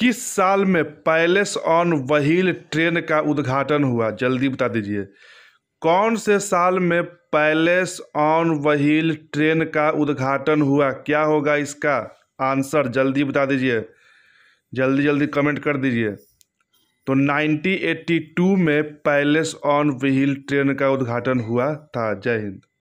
किस साल में पैलेस ऑन व्हील ट्रेन का उद्घाटन हुआ जल्दी बता दीजिए कौन से साल में पैलेस ऑन व्हील ट्रेन का उद्घाटन हुआ क्या होगा इसका आंसर जल्दी बता दीजिए जल्दी जल्दी कमेंट कर दीजिए तो 1982 में पैलेस ऑन व्हील ट्रेन का उद्घाटन हुआ था जय हिंद